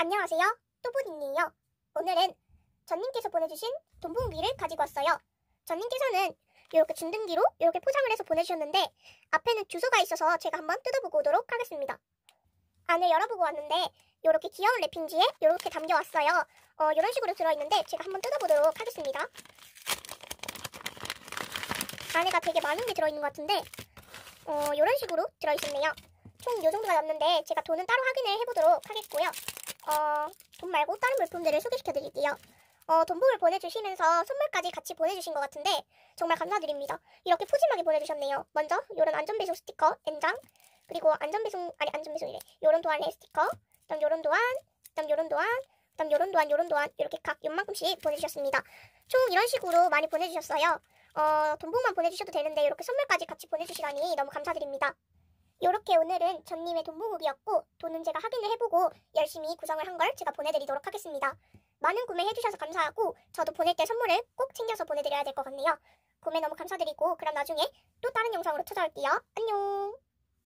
안녕하세요. 또보니이에요 오늘은 전님께서 보내주신 돈봉기를 가지고 왔어요. 전님께서는 이렇게 준등기로 이렇게 포장을 해서 보내주셨는데 앞에는 주소가 있어서 제가 한번 뜯어보고 오도록 하겠습니다. 안에 열어보고 왔는데 이렇게 귀여운 랩핑지에 이렇게 담겨왔어요. 어, 이런 식으로 들어있는데 제가 한번 뜯어보도록 하겠습니다. 안에가 되게 많은 게 들어있는 것 같은데 어, 이런 식으로 들어있었네요. 총 요정도가 남는데 제가 돈은 따로 확인을 해보도록 하겠고요. 어, 돈 말고 다른 물품들을 소개시켜드릴게요. 어, 돈복을 보내주시면서 선물까지 같이 보내주신 것 같은데 정말 감사드립니다. 이렇게 푸짐하게 보내주셨네요. 먼저 요런 안전배송 스티커 N장 그리고 안전배송 아니 안전배송이래 요런 도안의 스티커 그다음 요런 도안 그다음 요런 도안 그다음 요런 도안 요런 도안 이렇게 각 요만큼씩 보내주셨습니다. 총 이런 식으로 많이 보내주셨어요. 어, 돈복만 보내주셔도 되는데 이렇게 선물까지 같이 보내주시라니 너무 감사드립니다. 이렇게 오늘은 전님의 돈모으기였고 돈은 제가 확인을 해보고 열심히 구성을 한 걸 제가 보내드리도록 하겠습니다. 많은 구매해주셔서 감사하고 저도 보낼 때 선물을 꼭 챙겨서 보내드려야 될 것 같네요. 구매 너무 감사드리고 그럼 나중에 또 다른 영상으로 찾아올게요. 안녕!